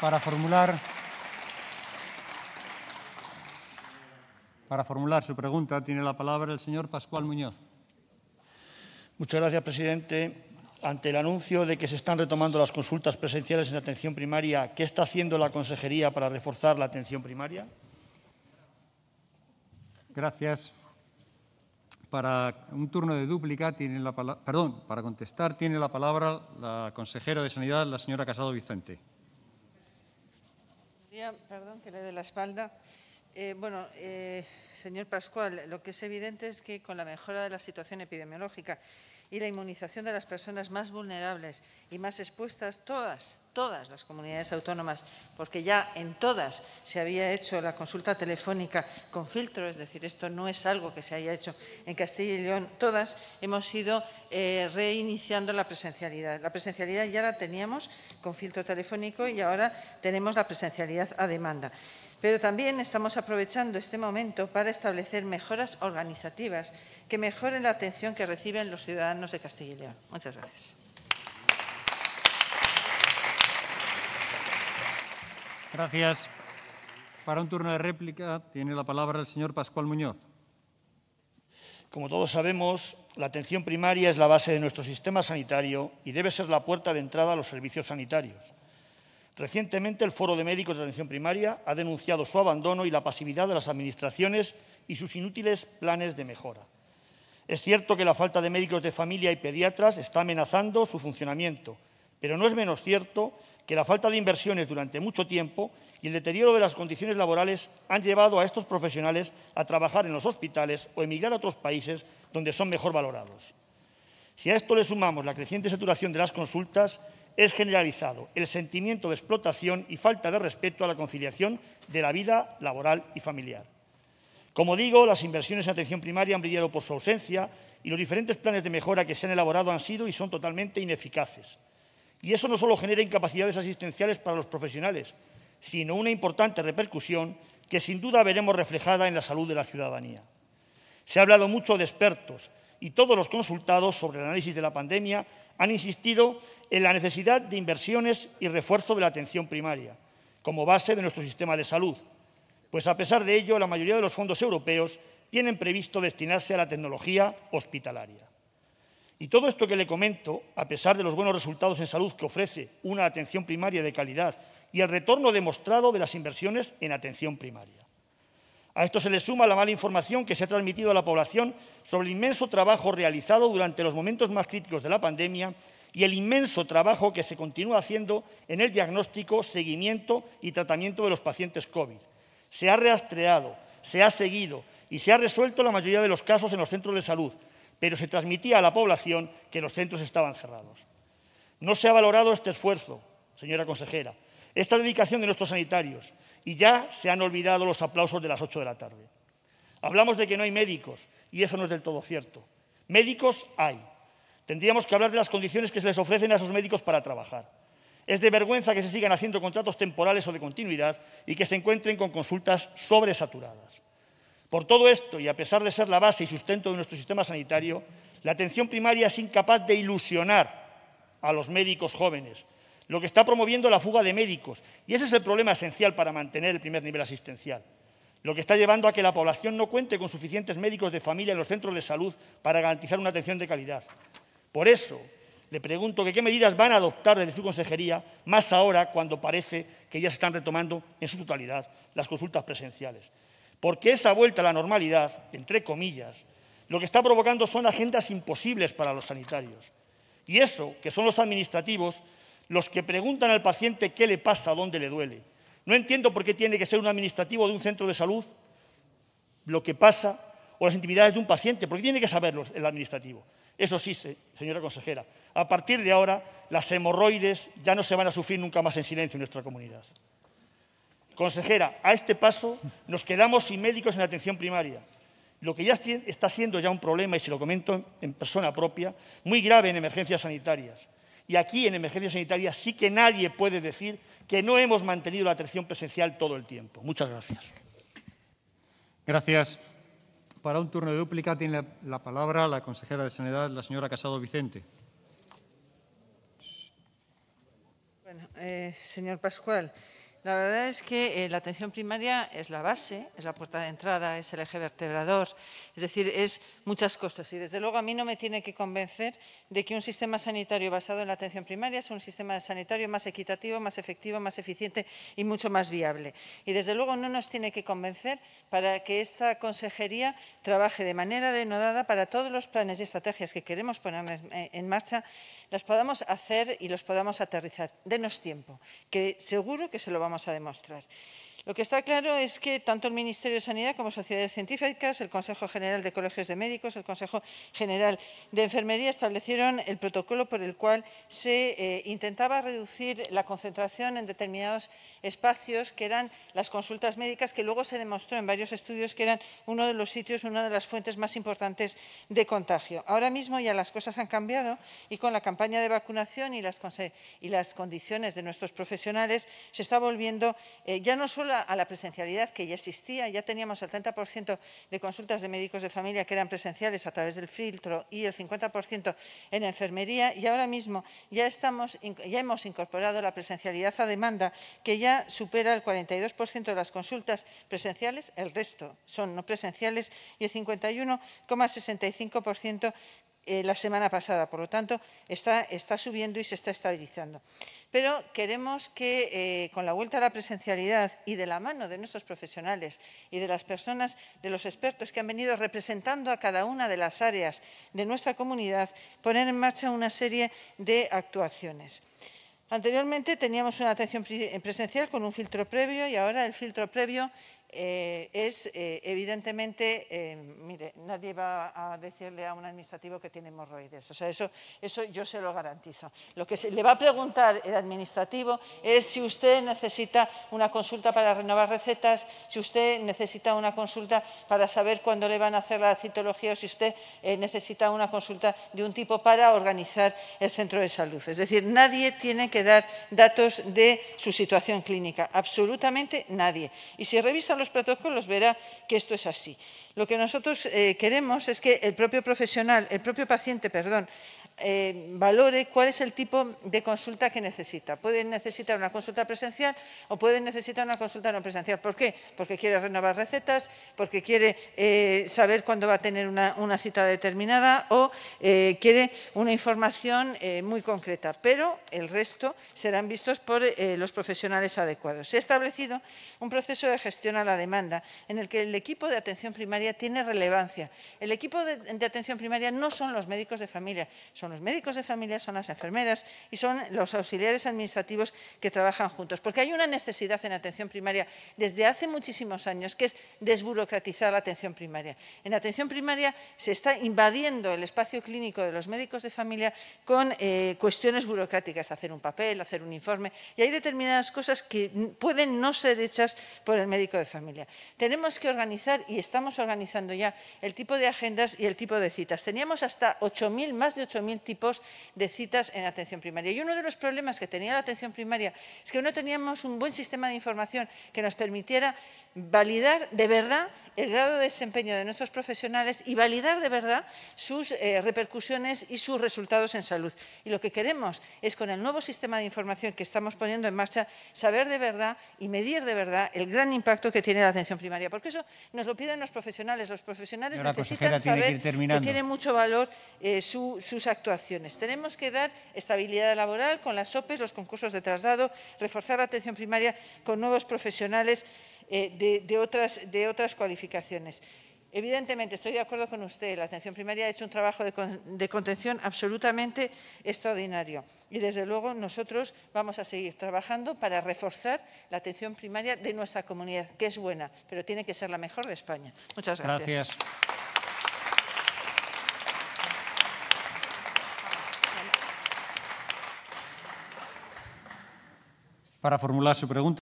para formular, para formular su pregunta tiene la palabra el señor Pascual Muñoz. Muchas gracias, presidente. Ante el anuncio de que se están retomando las consultas presenciales en atención primaria, ¿qué está haciendo la consejería para reforzar la atención primaria? Gracias. Para un turno de dúplica tiene la perdón, para contestar tiene la palabra la consejera de Sanidad, la señora Casado Vicente perdón, que le dé la espalda. Eh, bueno, eh, señor Pascual, lo que es evidente es que con la mejora de la situación epidemiológica y la inmunización de las personas más vulnerables y más expuestas, todas, todas las comunidades autónomas, porque ya en todas se había hecho la consulta telefónica con filtro, es decir, esto no es algo que se haya hecho en Castilla y León, todas hemos ido eh, reiniciando la presencialidad. La presencialidad ya la teníamos con filtro telefónico y ahora tenemos la presencialidad a demanda. Pero también estamos aprovechando este momento para establecer mejoras organizativas que mejoren la atención que reciben los ciudadanos de Castilla y León. Muchas gracias. Gracias. Para un turno de réplica tiene la palabra el señor Pascual Muñoz. Como todos sabemos, la atención primaria es la base de nuestro sistema sanitario y debe ser la puerta de entrada a los servicios sanitarios. Recientemente, el Foro de Médicos de Atención Primaria ha denunciado su abandono y la pasividad de las administraciones y sus inútiles planes de mejora. Es cierto que la falta de médicos de familia y pediatras está amenazando su funcionamiento, pero no es menos cierto que la falta de inversiones durante mucho tiempo y el deterioro de las condiciones laborales han llevado a estos profesionales a trabajar en los hospitales o emigrar a otros países donde son mejor valorados. Si a esto le sumamos la creciente saturación de las consultas, es generalizado el sentimiento de explotación y falta de respeto a la conciliación de la vida laboral y familiar. Como digo, las inversiones en atención primaria han brillado por su ausencia y los diferentes planes de mejora que se han elaborado han sido y son totalmente ineficaces. Y eso no solo genera incapacidades asistenciales para los profesionales, sino una importante repercusión que sin duda veremos reflejada en la salud de la ciudadanía. Se ha hablado mucho de expertos, y todos los consultados sobre el análisis de la pandemia han insistido en la necesidad de inversiones y refuerzo de la atención primaria como base de nuestro sistema de salud, pues a pesar de ello la mayoría de los fondos europeos tienen previsto destinarse a la tecnología hospitalaria. Y todo esto que le comento, a pesar de los buenos resultados en salud que ofrece una atención primaria de calidad y el retorno demostrado de las inversiones en atención primaria. A esto se le suma la mala información que se ha transmitido a la población sobre el inmenso trabajo realizado durante los momentos más críticos de la pandemia y el inmenso trabajo que se continúa haciendo en el diagnóstico, seguimiento y tratamiento de los pacientes COVID. Se ha rastreado, se ha seguido y se ha resuelto la mayoría de los casos en los centros de salud, pero se transmitía a la población que los centros estaban cerrados. No se ha valorado este esfuerzo, señora consejera, esta dedicación de nuestros sanitarios. Y ya se han olvidado los aplausos de las 8 de la tarde. Hablamos de que no hay médicos, y eso no es del todo cierto. Médicos hay. Tendríamos que hablar de las condiciones que se les ofrecen a esos médicos para trabajar. Es de vergüenza que se sigan haciendo contratos temporales o de continuidad y que se encuentren con consultas sobresaturadas. Por todo esto, y a pesar de ser la base y sustento de nuestro sistema sanitario, la atención primaria es incapaz de ilusionar a los médicos jóvenes lo que está promoviendo la fuga de médicos. Y ese es el problema esencial para mantener el primer nivel asistencial. Lo que está llevando a que la población no cuente con suficientes médicos de familia en los centros de salud para garantizar una atención de calidad. Por eso, le pregunto que qué medidas van a adoptar desde su consejería, más ahora cuando parece que ya se están retomando en su totalidad las consultas presenciales. Porque esa vuelta a la normalidad, entre comillas, lo que está provocando son agendas imposibles para los sanitarios. Y eso, que son los administrativos los que preguntan al paciente qué le pasa, dónde le duele. No entiendo por qué tiene que ser un administrativo de un centro de salud lo que pasa o las intimidades de un paciente, porque tiene que saberlo el administrativo. Eso sí, señora consejera, a partir de ahora las hemorroides ya no se van a sufrir nunca más en silencio en nuestra comunidad. Consejera, a este paso nos quedamos sin médicos en atención primaria, lo que ya está siendo ya un problema, y se lo comento en persona propia, muy grave en emergencias sanitarias. Y aquí en emergencia sanitaria sí que nadie puede decir que no hemos mantenido la atención presencial todo el tiempo. Muchas gracias. Gracias. Para un turno de dúplica tiene la, palabra la consejera de Sanidad, la señora Casado Vicente. Bueno, eh, señor Pascual, la verdad es que eh, la atención primaria es la base, es la puerta de entrada, es el eje vertebrador, es decir, es muchas cosas. Y desde luego a mí no me tiene que convencer de que un sistema sanitario basado en la atención primaria es un sistema sanitario más equitativo, más efectivo, más eficiente y mucho más viable. Y desde luego no nos tiene que convencer para que esta consejería trabaje de manera denodada para todos los planes y estrategias que queremos poner en eh, marcha, las podamos hacer y los podamos aterrizar. Denos tiempo, que seguro que se lo vamos vamos a demostrar. Lo que está claro es que tanto el Ministerio de Sanidad como sociedades científicas, el Consejo General de Colegios de Médicos, el Consejo General de Enfermería establecieron el protocolo por el cual se eh, intentaba reducir la concentración en determinados espacios que eran las consultas médicas, que luego se demostró en varios estudios que eran uno de los sitios, una de las fuentes más importantes de contagio. Ahora mismo ya las cosas han cambiado y con la campaña de vacunación y las, condiciones de nuestros profesionales se está volviendo eh, ya no solo a la presencialidad que ya existía, ya teníamos el 30% de consultas de médicos de familia que eran presenciales a través del filtro y el 50% en enfermería y ahora mismo ya, estamos, ya hemos incorporado la presencialidad a demanda que ya supera el 42% de las consultas presenciales, el resto son no presenciales y el 51,65% eh, la semana pasada. Por lo tanto, está, está, subiendo y se está estabilizando. Pero queremos que eh, con la vuelta a la presencialidad y de la mano de nuestros profesionales y de las personas, de los expertos que han venido representando a cada una de las áreas de nuestra comunidad, poner en marcha una serie de actuaciones. Anteriormente teníamos una atención presencial con un filtro previo y ahora el filtro previo eh, es eh, evidentemente, eh, mire, nadie va a decirle a un administrativo que tiene hemorroides, o sea, eso, eso yo se lo garantizo. Lo que se, le va a preguntar el administrativo es si usted necesita una consulta para renovar recetas, si usted necesita una consulta para saber cuándo le van a hacer la citología o si usted necesita una consulta de un tipo para organizar el centro de salud. Es decir, nadie tiene que dar datos de su situación clínica, absolutamente nadie. Y si revisa los protocolos verá que esto es así. Lo que nosotros eh, queremos es que el propio profesional, el propio paciente, perdón, eh, valore cuál es el tipo de consulta que necesita. Puede necesitar una consulta presencial o puede necesitar una consulta no presencial. ¿Por qué? Porque quiere renovar recetas, porque quiere eh, saber cuándo va a tener una, cita determinada o eh, quiere una información muy concreta. Pero el resto serán vistos por los profesionales adecuados. Se ha establecido un proceso de gestión a la demanda en el que el equipo de atención primaria tiene relevancia. El equipo de, atención primaria no son los médicos de familia, son los médicos de familia, son las enfermeras y son los auxiliares administrativos que trabajan juntos. Porque hay una necesidad en atención primaria desde hace muchísimos años, que es desburocratizar la atención primaria. En atención primaria se está invadiendo el espacio clínico de los médicos de familia con eh, cuestiones burocráticas, hacer un papel, hacer un informe, y hay determinadas cosas que pueden no ser hechas por el médico de familia. Tenemos que organizar, y estamos organizando ya, el tipo de agendas y el tipo de citas. Teníamos hasta 8.000, más de 8.000 tipos de citas en atención primaria. Y uno de los problemas que tenía la atención primaria es que no teníamos un buen sistema de información que nos permitiera validar de verdad el grado de desempeño de nuestros profesionales y validar de verdad sus eh, repercusiones y sus resultados en salud. Y lo que queremos es con el nuevo sistema de información que estamos poniendo en marcha, saber de verdad y medir de verdad el gran impacto que tiene la atención primaria. Porque eso nos lo piden los profesionales. Los profesionales necesitan saber que, mucho valor eh, sus actuaciones. Tenemos que dar estabilidad laboral con las OPEs, los concursos de traslado, reforzar la atención primaria con nuevos profesionales eh, de, otras, de otras cualificaciones. Evidentemente, estoy de acuerdo con usted, la atención primaria ha hecho un trabajo de, de, contención absolutamente extraordinario. Y desde luego nosotros vamos a seguir trabajando para reforzar la atención primaria de nuestra comunidad, que es buena, pero tiene que ser la mejor de España. Muchas gracias. gracias. Para formular su pregunta.